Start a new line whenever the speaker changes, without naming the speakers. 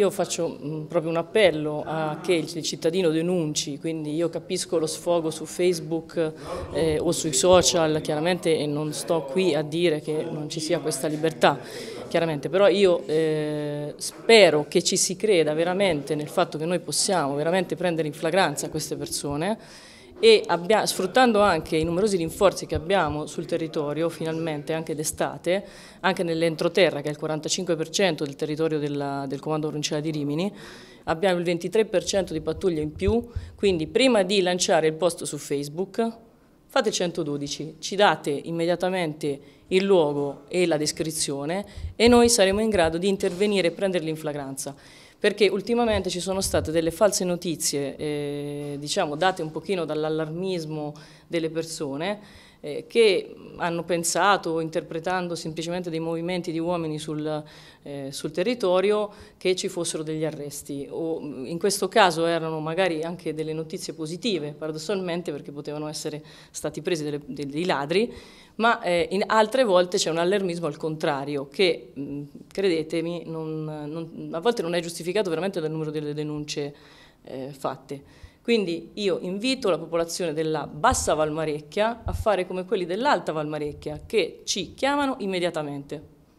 Io faccio mm, proprio un appello a che il cittadino denunci, quindi io capisco lo sfogo su Facebook eh, o sui social, chiaramente e non sto qui a dire che non ci sia questa libertà, chiaramente, però io eh, spero che ci si creda veramente nel fatto che noi possiamo veramente prendere in flagranza queste persone e abbia, sfruttando anche i numerosi rinforzi che abbiamo sul territorio, finalmente anche d'estate, anche nell'entroterra che è il 45% del territorio della, del comando provinciale di Rimini, abbiamo il 23% di pattuglie in più, quindi prima di lanciare il post su Facebook fate 112, ci date immediatamente il luogo e la descrizione e noi saremo in grado di intervenire e prenderli in flagranza perché ultimamente ci sono state delle false notizie, eh, diciamo date un pochino dall'allarmismo delle persone, eh, che hanno pensato, interpretando semplicemente dei movimenti di uomini sul, eh, sul, territorio, che ci fossero degli arresti. O, mm, in questo caso erano magari anche delle notizie positive, paradossalmente, perché potevano essere stati presi delle, dei ladri, ma eh, in altre volte c'è un allarmismo al contrario che, mh, mm, credetemi, non, non, a volte non è giustificato veramente dal numero delle denunce eh, fatte. Quindi io invito la popolazione della bassa Valmarecchia a fare come quelli dell'alta Valmarecchia che ci chiamano immediatamente.